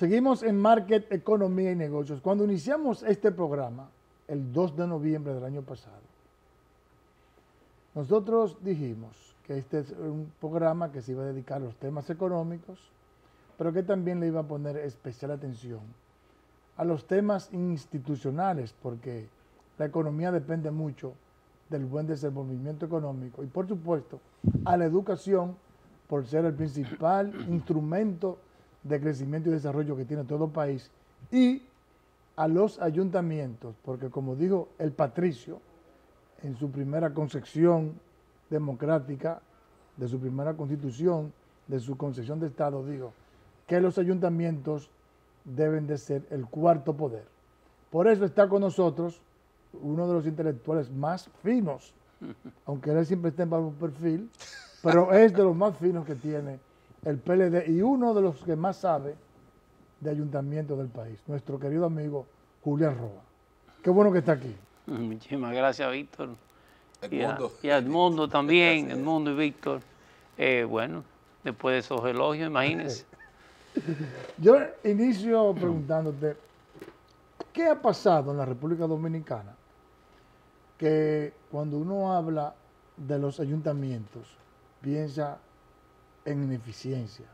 Seguimos en Market, Economía y Negocios. Cuando iniciamos este programa, el 2 de noviembre del año pasado, nosotros dijimos que este es un programa que se iba a dedicar a los temas económicos, pero que también le iba a poner especial atención a los temas institucionales, porque la economía depende mucho del buen desenvolvimiento económico y, por supuesto, a la educación por ser el principal instrumento de crecimiento y desarrollo que tiene todo el país y a los ayuntamientos, porque como dijo el Patricio, en su primera concepción democrática, de su primera constitución, de su concepción de Estado, digo que los ayuntamientos deben de ser el cuarto poder. Por eso está con nosotros uno de los intelectuales más finos, aunque él siempre esté en bajo perfil, pero es de los más finos que tiene el PLD y uno de los que más sabe de ayuntamientos del país, nuestro querido amigo Julián Roa. Qué bueno que está aquí. Muchísimas gracias, Víctor. Y Edmundo también, Edmundo y Víctor. Eh, bueno, después de esos elogios, imagínense. Yo inicio preguntándote, ¿qué ha pasado en la República Dominicana que cuando uno habla de los ayuntamientos piensa en ineficiencia,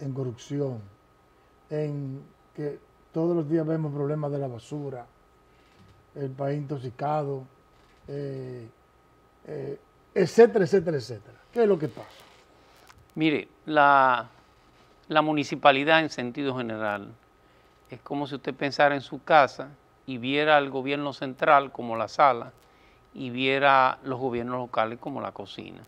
en corrupción, en que todos los días vemos problemas de la basura, el país intoxicado, eh, eh, etcétera, etcétera, etcétera. ¿Qué es lo que pasa? Mire, la, la municipalidad en sentido general es como si usted pensara en su casa y viera al gobierno central como la sala y viera los gobiernos locales como la cocina.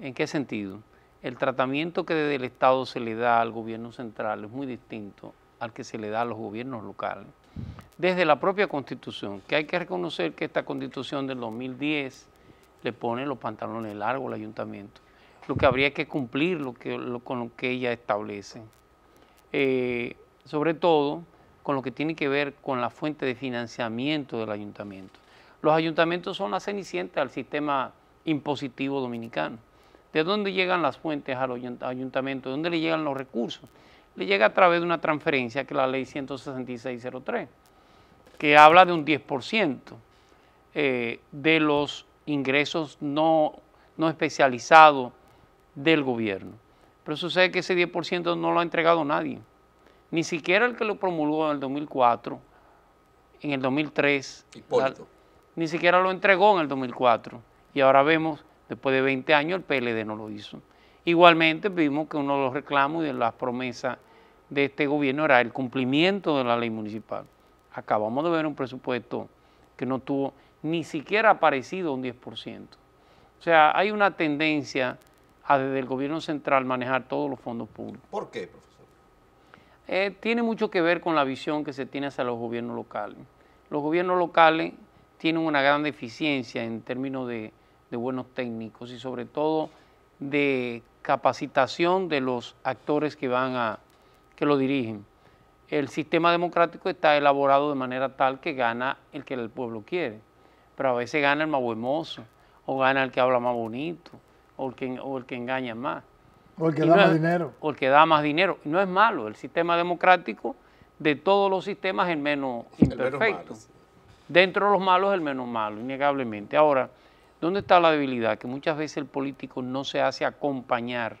¿En qué sentido? el tratamiento que desde el Estado se le da al gobierno central es muy distinto al que se le da a los gobiernos locales. Desde la propia Constitución, que hay que reconocer que esta Constitución del 2010 le pone los pantalones largos al ayuntamiento. Lo que habría que cumplir lo que, con lo que ella establece. Eh, sobre todo con lo que tiene que ver con la fuente de financiamiento del ayuntamiento. Los ayuntamientos son la cenicienta del sistema impositivo dominicano. ¿De dónde llegan las fuentes al ayuntamiento? ¿De dónde le llegan los recursos? Le llega a través de una transferencia que es la ley 16603, que habla de un 10% eh, de los ingresos no, no especializados del gobierno. Pero sucede que ese 10% no lo ha entregado nadie, ni siquiera el que lo promulgó en el 2004, en el 2003, ni siquiera lo entregó en el 2004. Y ahora vemos Después de 20 años el PLD no lo hizo. Igualmente vimos que uno de los reclamos y de las promesas de este gobierno era el cumplimiento de la ley municipal. Acabamos de ver un presupuesto que no tuvo ni siquiera aparecido un 10%. O sea, hay una tendencia a desde el gobierno central manejar todos los fondos públicos. ¿Por qué, profesor? Eh, tiene mucho que ver con la visión que se tiene hacia los gobiernos locales. Los gobiernos locales tienen una gran deficiencia en términos de de buenos técnicos y sobre todo de capacitación de los actores que van a que lo dirigen. El sistema democrático está elaborado de manera tal que gana el que el pueblo quiere, pero a veces gana el más hermoso, o gana el que habla más bonito, o el que, engaña más. O el que da más dinero. O el que da más dinero. No es malo, el sistema democrático de todos los sistemas es el menos imperfecto. Dentro de los malos es el menos malo, innegablemente. Ahora, ¿Dónde está la debilidad? Que muchas veces el político no se hace acompañar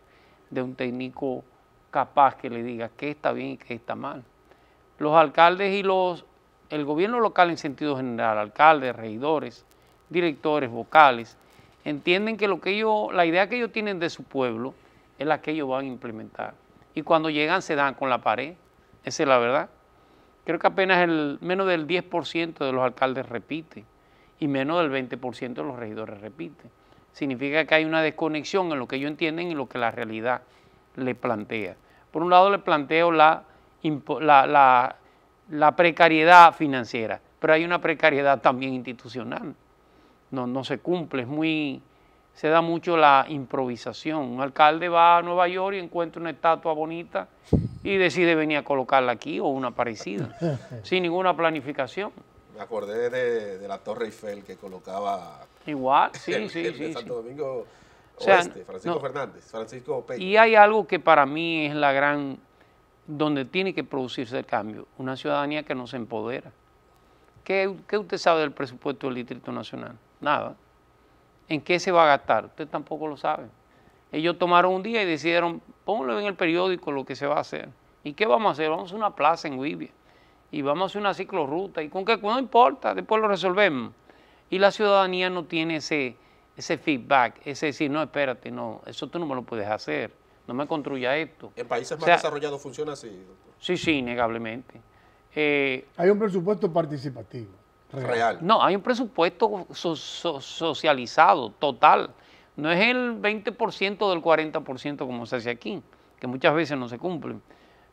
de un técnico capaz que le diga qué está bien y qué está mal. Los alcaldes y los, el gobierno local en sentido general, alcaldes, regidores, directores, vocales, entienden que lo que ellos, la idea que ellos tienen de su pueblo es la que ellos van a implementar. Y cuando llegan se dan con la pared, esa es la verdad. Creo que apenas el menos del 10% de los alcaldes repite y menos del 20% de los regidores repiten. Significa que hay una desconexión en lo que ellos entienden y lo que la realidad le plantea. Por un lado le planteo la, la, precariedad financiera, pero hay una precariedad también institucional. No, no se cumple, es muy, se da mucho la improvisación. Un alcalde va a Nueva York y encuentra una estatua bonita y decide venir a colocarla aquí o una parecida, sin ninguna planificación. Me acordé de, la Torre Eiffel que colocaba. Igual, sí, sí, Santo Domingo Oeste, Francisco Fernández, Francisco Peña. Y hay algo que para mí es la gran. donde tiene que producirse el cambio: una ciudadanía que nos empodera. ¿Qué, usted sabe del presupuesto del Distrito Nacional? Nada. ¿En qué se va a gastar? Usted tampoco lo sabe. Ellos tomaron un día y decidieron, póngalo en el periódico lo que se va a hacer. ¿Y qué vamos a hacer? Vamos a una plaza en Guibia y vamos a hacer una ciclorruta, y con qué, pues no importa, después lo resolvemos. Y la ciudadanía no tiene ese, ese feedback, ese decir, no, espérate, no, eso tú no me lo puedes hacer, no me construya esto. ¿En países más desarrollados funciona así, doctor? Sí, sí, innegablemente. Eh, hay un presupuesto participativo. Real. No, hay un presupuesto socializado, total. No es el 20% del 40% como se hace aquí, que muchas veces no se cumplen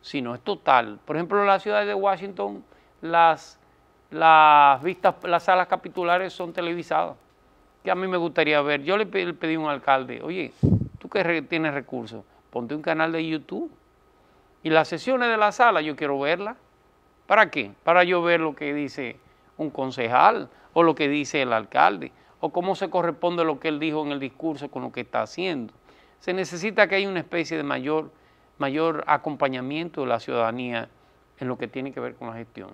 sino es total. Por ejemplo, en la ciudad de Washington, las, las vistas, las salas capitulares son televisadas, que a mí me gustaría ver. Yo le pedí, a un alcalde, oye, tú que tienes recursos, ponte un canal de YouTube y las sesiones de la sala yo quiero verlas. ¿Para qué? Para yo ver lo que dice un concejal o lo que dice el alcalde o cómo se corresponde lo que él dijo en el discurso con lo que está haciendo. Se necesita que haya una especie de mayor mayor acompañamiento de la ciudadanía en lo que tiene que ver con la gestión.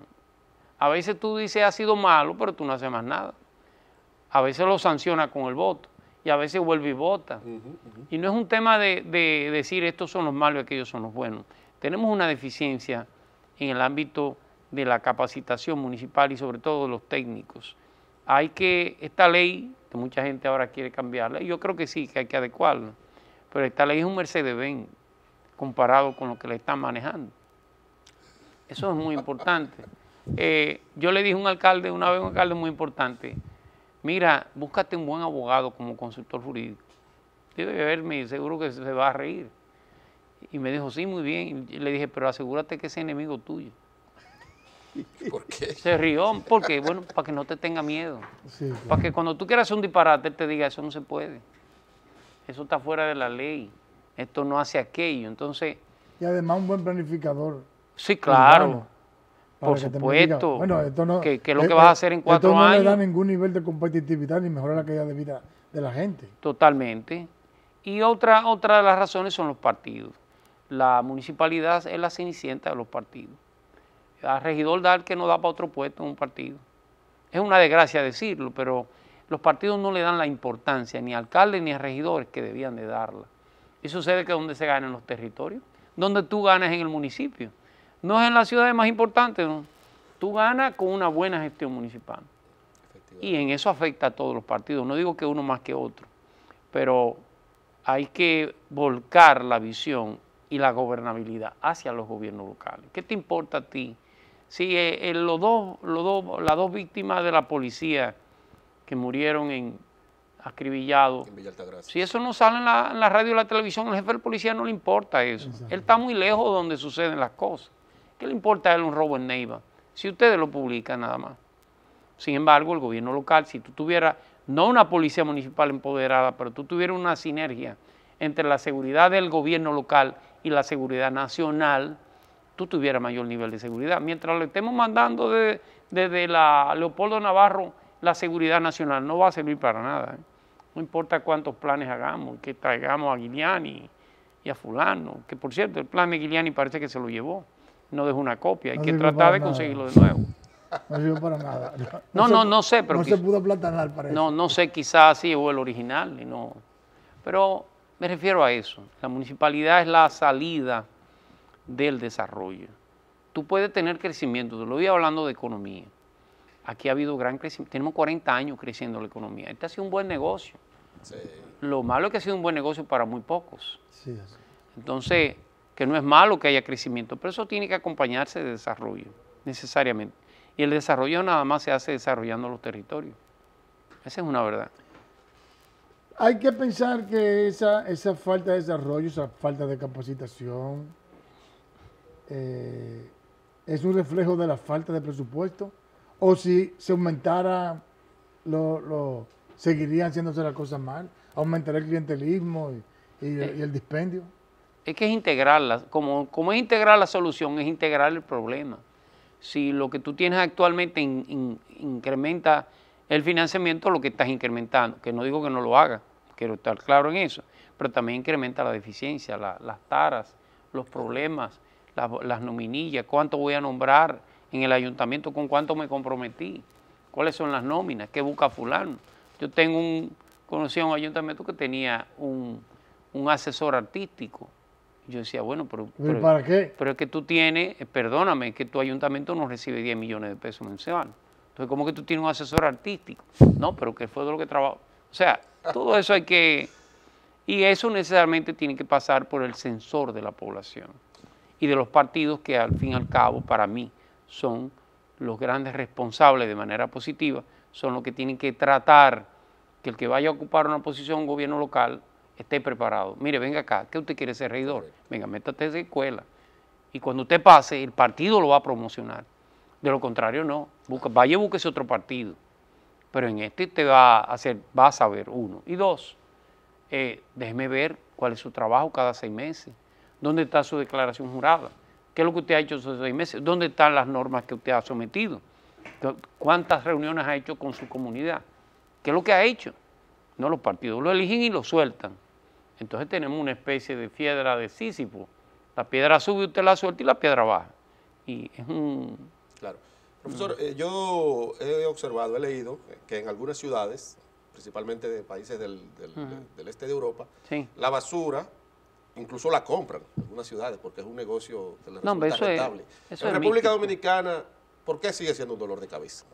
A veces tú dices ha sido malo, pero tú no haces más nada. A veces lo sanciona con el voto y a veces vuelve y vota. Y no es un tema de, decir estos son los malos y aquellos son los buenos. Tenemos una deficiencia en el ámbito de la capacitación municipal y sobre todo de los técnicos. Hay que, esta ley, que mucha gente ahora quiere cambiarla, y yo creo que sí, que hay que adecuarla, pero esta ley es un Mercedes-Benz comparado con lo que le están manejando. Eso es muy importante. Eh, yo le dije a un alcalde, una vez un alcalde muy importante, mira, búscate un buen abogado como consultor jurídico. Debe verme y seguro que se va a reír. Y me dijo, sí, muy bien. Y le dije, pero asegúrate que ese enemigo tuyo. ¿Por qué? Se rió, porque, bueno, para que no te tenga miedo. Para que cuando tú quieras hacer un disparate, él te diga, eso no se puede. Eso está fuera de la ley esto no hace aquello. Entonces. Y además un buen planificador. Sí, claro. por supuesto. Bueno, esto no, que, es lo que vas a hacer en cuatro esto no años. No le da ningún nivel de competitividad ni mejora la calidad de vida de la gente. Totalmente. Y otra, otra de las razones son los partidos. La municipalidad es la cenicienta de los partidos. A regidor dar que no da para otro puesto en un partido. Es una desgracia decirlo, pero los partidos no le dan la importancia ni a alcaldes ni a regidores que debían de darla. Y sucede que donde se gana en los territorios, donde tú ganas en el municipio. No es en las ciudades más importantes, tú ganas con una buena gestión municipal. Y en eso afecta a todos los partidos. No digo que uno más que otro, pero hay que volcar la visión y la gobernabilidad hacia los gobiernos locales. ¿Qué te importa a ti? Si eh, eh, los dos, los dos, las dos víctimas de la policía que murieron en, acribillado. Si eso no sale en la, radio y la televisión, al jefe del policía no le importa eso. Él está muy lejos de donde suceden las cosas. ¿Qué le importa a él un robo en Neiva? Si ustedes lo publican nada más. Sin embargo, el gobierno local, si tú tuvieras, no una policía municipal empoderada, pero tú tuvieras una sinergia entre la seguridad del gobierno local y la seguridad nacional, tú tuvieras mayor nivel de seguridad. Mientras le estemos mandando desde la Leopoldo Navarro la seguridad nacional, no va a servir para nada. ¿eh? No importa cuántos planes hagamos, que traigamos a Guiliani y a fulano, que por cierto, el plan de Guiliani parece que se lo llevó, no dejó una copia, hay que tratar de conseguirlo de nuevo. No sirvió para nada. No, no, no, sé, pero... No se pudo para eso. No, no sé, quizás sí, o el original, no. Pero me refiero a eso. La municipalidad es la salida del desarrollo. Tú puedes tener crecimiento, te lo voy hablando de economía. Aquí ha habido gran crecimiento, tenemos 40 años creciendo la economía. Este ha sido un buen negocio. Lo malo es que ha sido un buen negocio para muy pocos. Entonces, que no es malo que haya crecimiento, pero eso tiene que acompañarse de desarrollo, necesariamente. Y el desarrollo nada más se hace desarrollando los territorios. Esa es una verdad. Hay que pensar que esa, esa falta de desarrollo, esa falta de capacitación, eh, es un reflejo de la falta de presupuesto. O si se aumentara los lo, seguirían haciéndose las cosas mal, aumentar el clientelismo eh. y, el dispendio. Es que es integrarla, como, es integrar la solución, es integrar el problema. Si lo que tú tienes actualmente incrementa el financiamiento, lo que estás incrementando, que no digo que no lo haga, quiero estar claro en eso, pero también incrementa la deficiencia, las taras, los problemas, las nominillas, cuánto voy a nombrar en el ayuntamiento, con cuánto me comprometí, cuáles son las nóminas, qué busca fulano. Yo tengo un, conocí a un ayuntamiento que tenía un, asesor artístico. Yo decía, bueno, pero, pero, para qué? pero es que tú tienes, eh, perdóname, es que tu ayuntamiento no recibe 10 millones de pesos mensuales. Entonces, ¿cómo que tú tienes un asesor artístico? No, pero que fue de lo que trabajó. O sea, todo eso hay que... Y eso necesariamente tiene que pasar por el sensor de la población y de los partidos que al fin y al cabo, para mí, son los grandes responsables de manera positiva son los que tienen que tratar que el que vaya a ocupar una posición en gobierno local esté preparado. Mire, venga acá, ¿qué usted quiere ser regidor? Venga, métate esa escuela. Y cuando usted pase, el partido lo va a promocionar. De lo contrario, no. vaya y búsquese otro partido. Pero en este te va a hacer, va a saber, uno. Y dos, eh, déjeme ver cuál es su trabajo cada seis meses. ¿Dónde está su declaración jurada? ¿Qué es lo que usted ha hecho esos seis meses? ¿Dónde están las normas que usted ha sometido? ¿Cuántas reuniones ha hecho con su comunidad? ¿Qué es lo que ha hecho? No, los partidos lo eligen y lo sueltan. Entonces tenemos una especie de piedra de Sísifo. La piedra sube, usted la suelta y la piedra baja. Y es un... Claro. Profesor, eh, yo he observado, he leído que en algunas ciudades, principalmente de países del, este de Europa, la basura incluso la compran en algunas ciudades porque es un negocio de la no, Es, en República Dominicana ¿por qué sigue siendo un dolor de cabeza?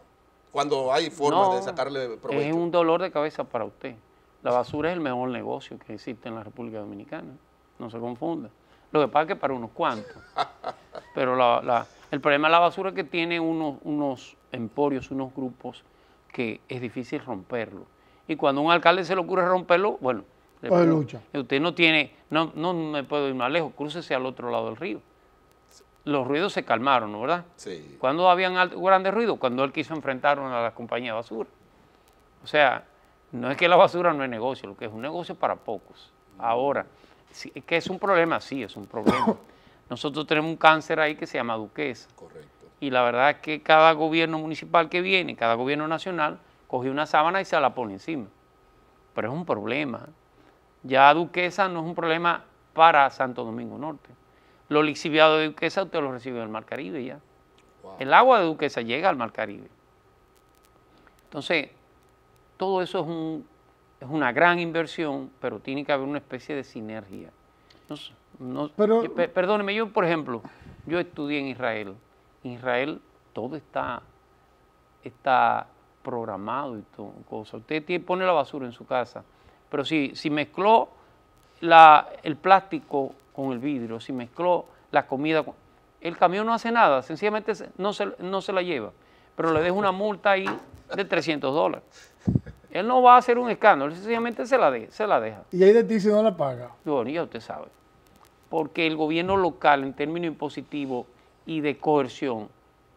Cuando hay formas de sacarle provecho. Es un dolor de cabeza para usted. La basura es el mejor negocio que existe en la República Dominicana. No se confunda. Lo que pasa es que para unos cuantos. Pero el problema de la basura es que tiene unos, emporios, unos grupos que es difícil romperlo. Y cuando un alcalde se le ocurre romperlo, bueno, le, usted no tiene, no, no me puedo ir más lejos, crúcese al otro lado del río los ruidos se calmaron, ¿verdad? Sí. ¿Cuándo habían grandes ruidos? Cuando él quiso enfrentar a la compañía de basura. O sea, no es que la basura no es negocio, lo que es un negocio para pocos. Ahora, que es un problema, sí, es un problema. Nosotros tenemos un cáncer ahí que se llama duquesa. Correcto. Y la verdad es que cada gobierno municipal que viene, cada gobierno nacional, coge una sábana y se la pone encima. Pero es un problema. Ya duquesa no es un problema para Santo Domingo Norte lo lixiviado de Duquesa usted lo recibe en el Mar Caribe ya. El agua de Duquesa llega al Mar Caribe. Entonces, todo eso es, es una gran inversión, pero tiene que haber una especie de sinergia. No, no, perdóneme, yo por ejemplo, yo estudié en Israel. En Israel todo está, está programado y todo, cosa. Usted pone la basura en su casa, pero si, si mezcló la, el plástico con el vidrio, si mezcló la comida. Con... El camión no hace nada, sencillamente no se, no se la lleva, pero le deja una multa ahí de 300 dólares. Él no va a hacer un escándalo, sencillamente se la, se la deja. ¿Y ahí de ti no la paga? Bueno, ya usted sabe. Porque el gobierno local, en términos impositivos y de coerción,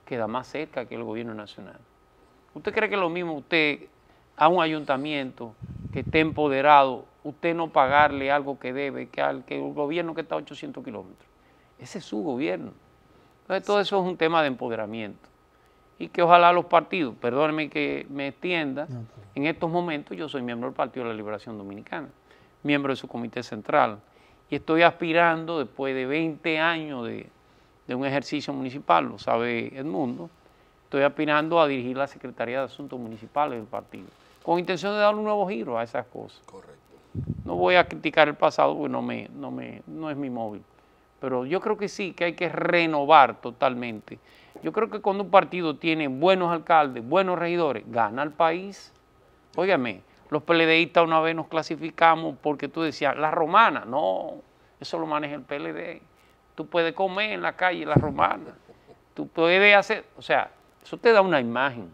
queda más cerca que el gobierno nacional. ¿Usted cree que lo mismo usted a un ayuntamiento que esté empoderado usted no pagarle algo que debe, que al que el gobierno que está a 800 kilómetros. Ese es su gobierno. Entonces todo eso es un tema de empoderamiento. Y que ojalá los partidos, perdónenme que me extienda, en estos momentos yo soy miembro del Partido de la Liberación Dominicana, miembro de su comité central, y estoy aspirando después de 20 años de, un ejercicio municipal, lo sabe el mundo, estoy aspirando a dirigir la Secretaría de Asuntos Municipales del partido, con intención de dar un nuevo giro a esas cosas. Correcto. No voy a criticar el pasado porque no, me, no, me, no es mi móvil. Pero yo creo que sí, que hay que renovar totalmente. Yo creo que cuando un partido tiene buenos alcaldes, buenos regidores, gana el país. Óigame, los PLDistas una vez nos clasificamos porque tú decías, la romana, no, eso lo maneja el PLD. Tú puedes comer en la calle la romana, tú puedes hacer, o sea, eso te da una imagen.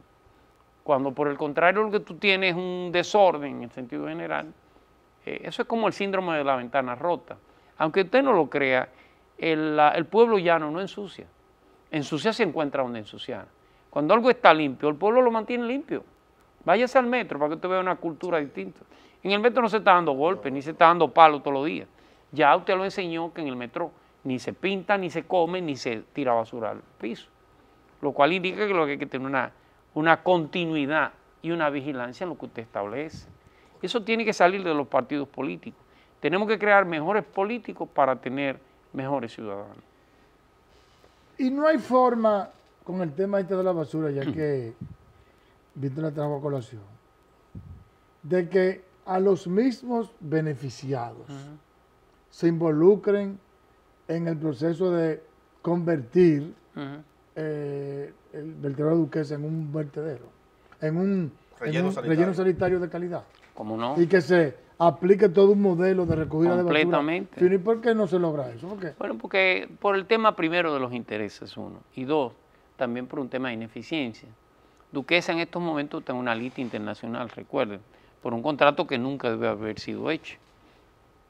Cuando por el contrario lo que tú tienes es un desorden en el sentido general, eh, eso es como el síndrome de la ventana rota. Aunque usted no lo crea, el, pueblo llano no ensucia. Ensucia se encuentra donde ensuciar. Cuando algo está limpio, el pueblo lo mantiene limpio. Váyase al metro para que usted vea una cultura distinta. En el metro no se está dando golpes, ni se está dando palos todos los días. Ya usted lo enseñó que en el metro ni se pinta, ni se come, ni se tira basura al piso. Lo cual indica que hay que tener una, una continuidad y una vigilancia en lo que usted establece. Eso tiene que salir de los partidos políticos. Tenemos que crear mejores políticos para tener mejores ciudadanos. Y no hay forma con el tema este de la basura, ya que Víctor la trajo a colación, de que a los mismos beneficiados se involucren en el proceso de convertir eh, el vertedero de duquesa en un vertedero, en un, relleno sanitario de calidad. Y que se aplique todo un modelo de recogida de basura. Completamente. ¿Y por qué no se logra eso? ¿Por Bueno, porque por el tema primero de los intereses, uno. Y dos, también por un tema de ineficiencia. Duquesa en estos momentos está en una lista internacional, recuerden, por un contrato que nunca debe haber sido hecho.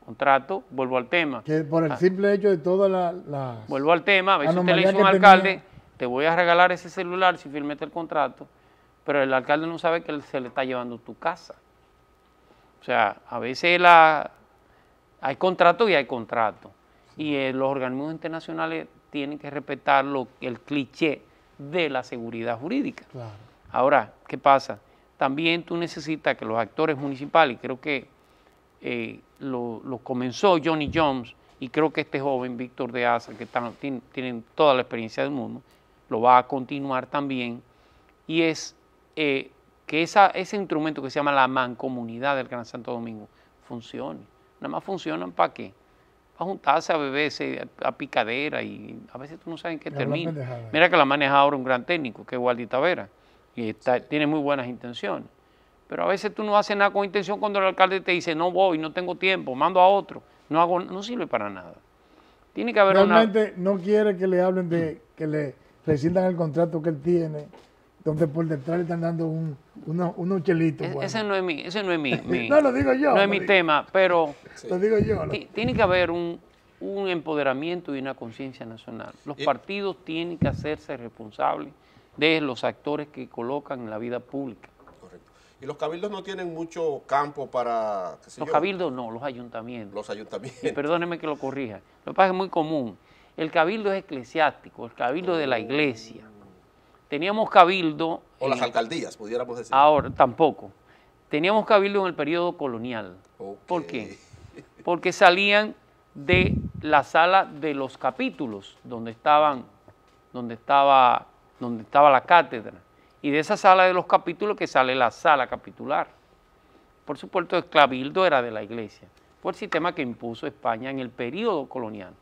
Contrato, vuelvo al tema. Que por el ah. simple hecho de toda la, Vuelvo al tema, a veces usted le dice un alcalde, te voy a regalar ese celular si firmete el contrato, pero el alcalde no sabe que se le está llevando tu casa. O sea, a veces hay contrato y hay contrato. Y eh, los organismos internacionales tienen que respetar el cliché de la seguridad jurídica. Ahora, ¿qué pasa? También tú necesitas que los actores municipales, creo que eh, lo, comenzó Johnny Jones y creo que este joven, Víctor de Asa, que tiene, tienen toda la experiencia del mundo, lo va a continuar también, y es eh, que ese instrumento que se llama la mancomunidad del Gran Santo Domingo funcione. Nada más funcionan para qué? Para juntarse a beberse a picadera y a veces tú no sabes en qué termina. Mira que la maneja ahora un gran técnico, que es Waldi Tavera, y tiene muy buenas intenciones. Pero a veces tú no haces nada con intención cuando el alcalde te dice, no voy, no tengo tiempo, mando a otro. No, hago, no sirve para nada. Tiene que haber Realmente no quiere que le hablen de que le rescindan el contrato que él tiene donde por detrás le están dando un, unos, chelitos. E-, ese no es mi, ese no es mi, lo digo yo. No es mi tema, pero lo digo yo. Tiene que haber un, un empoderamiento y una conciencia nacional. Los partidos tienen que hacerse responsables de los actores que colocan en la vida pública. Correcto. Y los cabildos no tienen mucho campo para... los cabildos no, los ayuntamientos. Los ayuntamientos. perdóneme que lo corrija. Lo que pasa es muy común. El cabildo es eclesiástico, el cabildo de la iglesia Teníamos cabildo. O las alcaldías, pudiéramos decir. Ahora, tampoco. Teníamos cabildo en el periodo colonial. ¿Por qué? Porque salían de la sala de los capítulos, donde estaban, donde estaba, donde estaba la cátedra. Y de esa sala de los capítulos que sale la sala capitular. Por supuesto, el cabildo era de la iglesia, Fue el sistema que impuso España en el periodo colonial.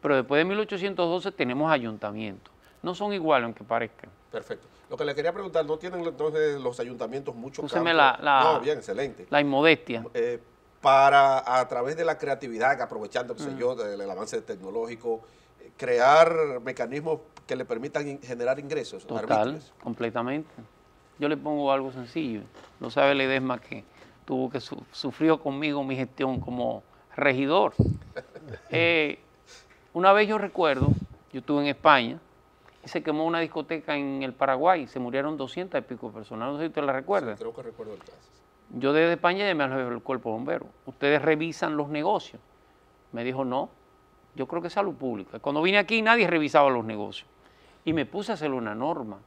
Pero después de 1812 tenemos ayuntamientos. No son iguales, aunque parezcan. Perfecto. Lo que le quería preguntar, ¿no tienen entonces los ayuntamientos mucho campo? no, bien, excelente. La inmodestia. Eh, para, a través de la creatividad, aprovechando, qué pues, mm. yo, del, avance tecnológico, eh, crear mecanismos que le permitan generar ingresos. Total, completamente. Yo le pongo algo sencillo. no sabe Ledesma que tuvo que sufrió conmigo mi gestión como regidor. Eh, una vez yo recuerdo, yo estuve en España, se quemó una discoteca en el Paraguay, se murieron 200 y pico personas, no sé si usted la recuerda. que recuerdo el caso. Yo desde España llamé el cuerpo bombero, ustedes revisan los negocios. Me dijo, no, yo creo que es salud pública. Cuando vine aquí nadie revisaba los negocios. Y me puse a hacer una norma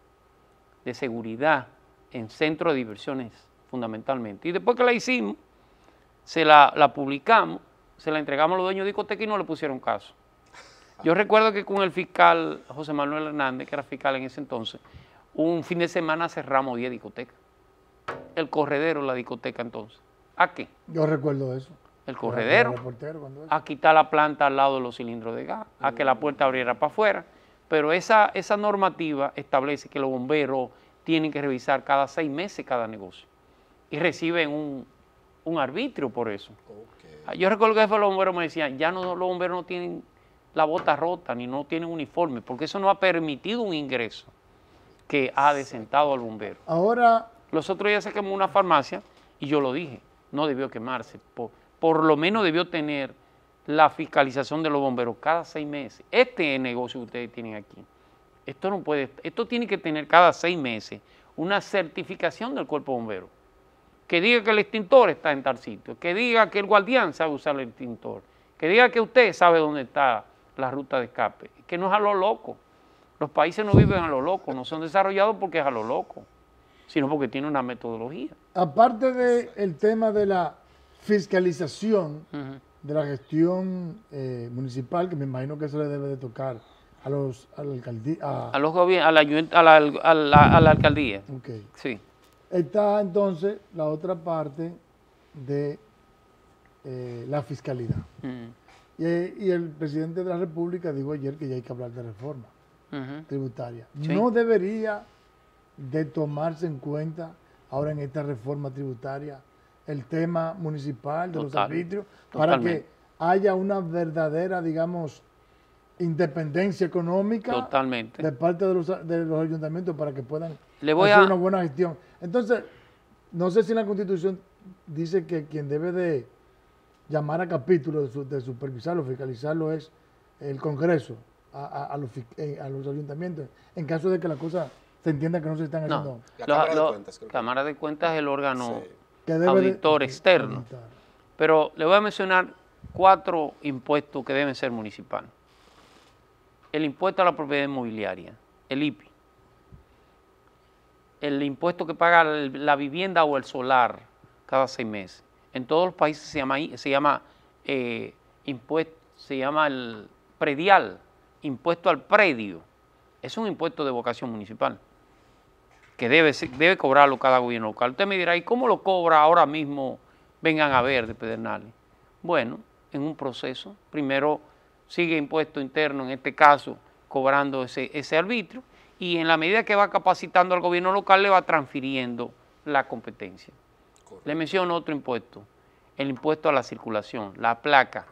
de seguridad en centro de diversiones fundamentalmente. Y después que la hicimos, se la, la publicamos, se la entregamos a los dueños de discoteca y no le pusieron caso. Yo recuerdo que con el fiscal José Manuel Hernández, que era fiscal en ese entonces, un fin de semana cerramos 10 discotecas. El corredero, la discoteca entonces. ¿A qué? Yo recuerdo eso. El corredero. A quitar la planta al lado de los cilindros de gas, a que la puerta abriera para afuera. Pero esa, esa normativa establece que los bomberos tienen que revisar cada seis meses cada negocio. Y reciben un, arbitrio por eso. Ah, yo recuerdo que los bomberos me decían, ya no, los bomberos no tienen la bota rota ni no tiene uniforme, porque eso no ha permitido un ingreso que ha desentado al bombero. Ahora. Los otros días se quemó una farmacia y yo lo dije, no debió quemarse. Por, por lo menos debió tener la fiscalización de los bomberos cada seis meses. Este negocio que ustedes tienen aquí. Esto no puede, esto tiene que tener cada seis meses una certificación del cuerpo bombero. Que diga que el extintor está en tal sitio, que diga que el guardián sabe usar el extintor, que diga que usted sabe dónde está la ruta de escape. Que no es a lo loco. Los países no viven a lo loco, no son desarrollados porque es a lo loco, sino porque tiene una metodología. Aparte del el tema de la fiscalización de la gestión eh, municipal, que me imagino que se le debe de tocar a los a la alcaldía. A, los gobiernos, a la, alcaldía. Sí. Está entonces la otra parte de eh, la fiscalidad y el presidente de la República dijo ayer que ya hay que hablar de reforma tributaria. No debería de tomarse en cuenta ahora en esta reforma tributaria el tema municipal de los arbitrios para que haya una verdadera, digamos, independencia económica de parte de los, de los ayuntamientos para que puedan hacer una buena gestión. Entonces, no sé si la Constitución dice que quien debe de llamar a capítulo de, supervisarlo, fiscalizarlo es el Congreso, eh, a, los, ayuntamientos, en caso de que la cosa se entienda que no se están haciendo. La Cámara, de cuentas, es el órgano auditor externo. Pero le voy a mencionar cuatro impuestos que deben ser municipales. El impuesto a la propiedad inmobiliaria, el IPI. El impuesto que paga la vivienda o el solar cada seis meses en todos los países se llama, eh, impuesto, se llama el predial, impuesto al predio. Es un impuesto de vocación municipal que debe, debe cobrarlo cada gobierno local. Usted me dirá, ¿y cómo lo cobra ahora mismo? Vengan a ver de Pedernales. Bueno, en un proceso. Primero sigue impuesto interno, en este caso, cobrando ese, ese arbitrio, y en la medida que va capacitando al gobierno local le va transfiriendo la competencia. Le menciono otro impuesto, el impuesto a la circulación, la placa.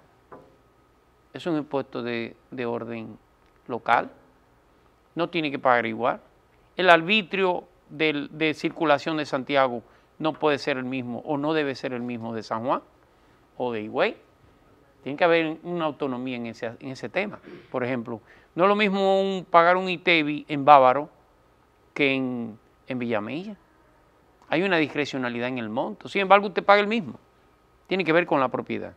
Es un impuesto de, orden local, no tiene que pagar igual. El arbitrio de circulación de Santiago no puede ser el mismo o no debe ser el mismo de San Juan o de Higüey. Tiene que haber una autonomía en ese, tema. Por ejemplo, no es lo mismo pagar un ITEBI e en Bávaro que en, en Villamella. Hay una discrecionalidad en el monto. Sin embargo, usted paga el mismo. Tiene que ver con la propiedad.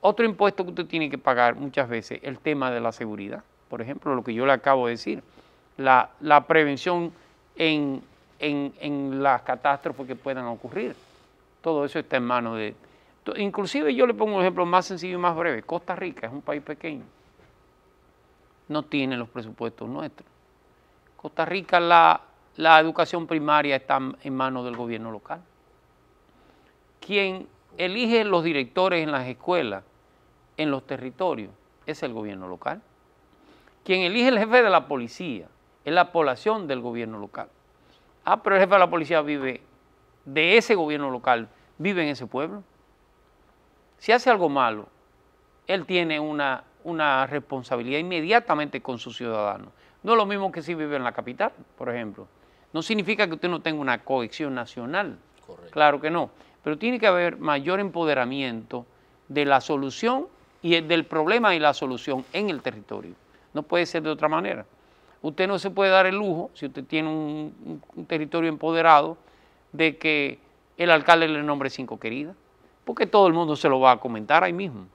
Otro impuesto que usted tiene que pagar muchas veces, el tema de la seguridad. Por ejemplo, lo que yo le acabo de decir, la, prevención en, en las catástrofes que puedan ocurrir. Todo eso está en manos de... Inclusive yo le pongo un ejemplo más sencillo y más breve. Costa Rica es un país pequeño. No tiene los presupuestos nuestros. Costa Rica la la educación primaria está en manos del gobierno local. Quien elige los directores en las escuelas, en los territorios, es el gobierno local. Quien elige el jefe de la policía es la población del gobierno local. Ah, pero el jefe de la policía vive de ese gobierno local, vive en ese pueblo. Si hace algo malo, él tiene una, responsabilidad inmediatamente con sus ciudadanos. No es lo mismo que si vive en la capital, por ejemplo no significa que usted no tenga una cohesión nacional. Claro que no. Pero tiene que haber mayor empoderamiento de la solución y del problema y la solución en el territorio. No puede ser de otra manera. Usted no se puede dar el lujo, si usted tiene un, territorio empoderado, de que el alcalde le nombre cinco queridas, porque todo el mundo se lo va a comentar ahí mismo.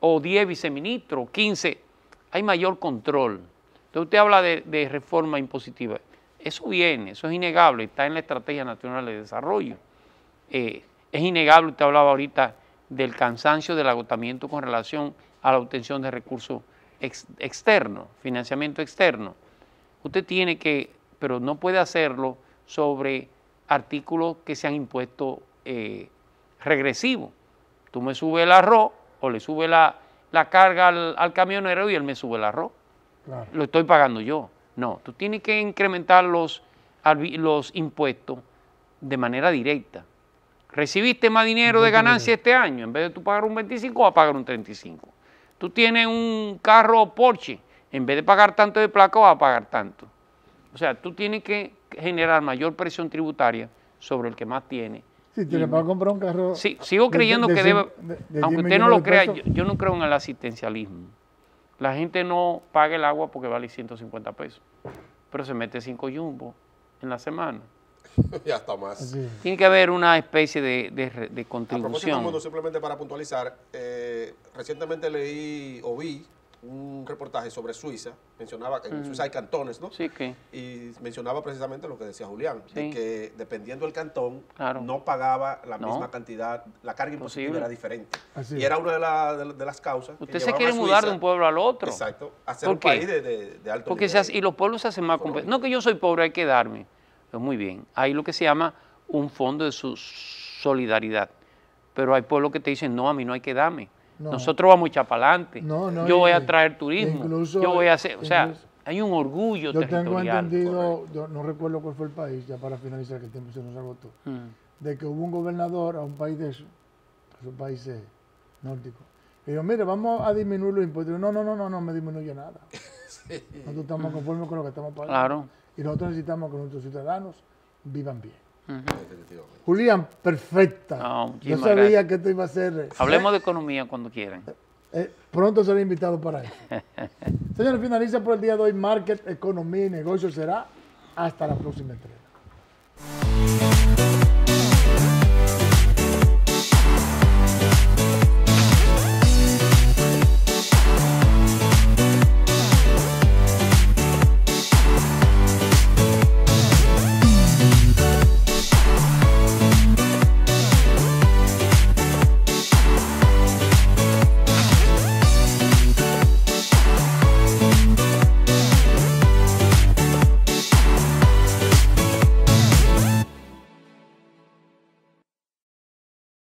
O diez viceministros, quince. Hay mayor control. Entonces usted habla de reforma impositiva. Eso viene, eso es innegable, está en la Estrategia Nacional de Desarrollo. Eh, es innegable, usted hablaba ahorita del cansancio, del agotamiento con relación a la obtención de recursos externos, financiamiento externo. Usted tiene que, pero no puede hacerlo sobre artículos que se han impuesto eh, regresivos. Tú me subes el arroz o le sube la, carga al, camionero y él me sube el arroz. Lo estoy pagando yo. No, tú tienes que incrementar los, los impuestos de manera directa. Recibiste más dinero de ganancia este año, en vez de tú pagar un 25, vas a pagar un 35. Tú tienes un carro Porsche, en vez de pagar tanto de placa, vas a pagar tanto. O sea, tú tienes que generar mayor presión tributaria sobre el que más tiene. Si te le vas a comprar un carro. Sí, sigo creyendo que debe. aunque usted no lo crea, yo, no creo en el asistencialismo. La gente no paga el agua porque vale 150 pesos, pero se mete 5 yumbos en la semana. ya está más. Tiene que haber una especie de, de, de contribución. A propósito, simplemente para puntualizar, eh, recientemente leí o vi un reportaje sobre Suiza, mencionaba que en Suiza hay cantones, ¿no? Sí, que... Y mencionaba precisamente lo que decía Julián, de que dependiendo del cantón, no pagaba la misma cantidad, la carga impositiva era diferente. y era una de, las causas. Usted se quiere mudar de un pueblo al otro. Exacto, hacer un país de, alto Porque y los pueblos se hacen más No que yo soy pobre, hay que darme. Pues muy bien, hay lo que se llama un fondo de su solidaridad. Pero hay pueblos que te dicen, no, a mí no hay que darme nosotros vamos a para adelante. yo voy a traer turismo. yo voy a hacer, o sea, hay un orgullo yo Tengo entendido, no recuerdo cuál fue el país, ya para finalizar que el tiempo se nos agotó, mm. de que hubo un gobernador a un país de esos, esos países nórdicos. Y dijo, mire, vamos a disminuir los impuestos. No, no, no, no, no me disminuye nada. Nosotros estamos conformes con lo que estamos pagando. Claro. Y nosotros necesitamos que nuestros ciudadanos vivan bien. Este, Julián, perfecta. No, Yo sabía que esto iba a ser. ¿eh? Hablemos de economía cuando quieran. Eh, pronto seré invitado para eso. Señores, finaliza por el día de hoy Market, Economía y Negocios. Será hasta la próxima entrega.